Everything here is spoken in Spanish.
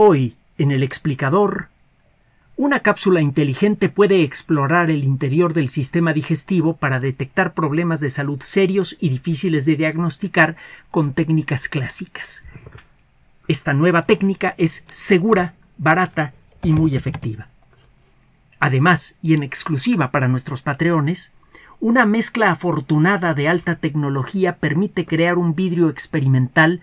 Hoy, en el explicador, una cápsula inteligente puede explorar el interior del sistema digestivo para detectar problemas de salud serios y difíciles de diagnosticar con técnicas clásicas. Esta nueva técnica es segura, barata y muy efectiva. Además, y en exclusiva para nuestros patreones, una mezcla afortunada de alta tecnología permite crear un vidrio experimental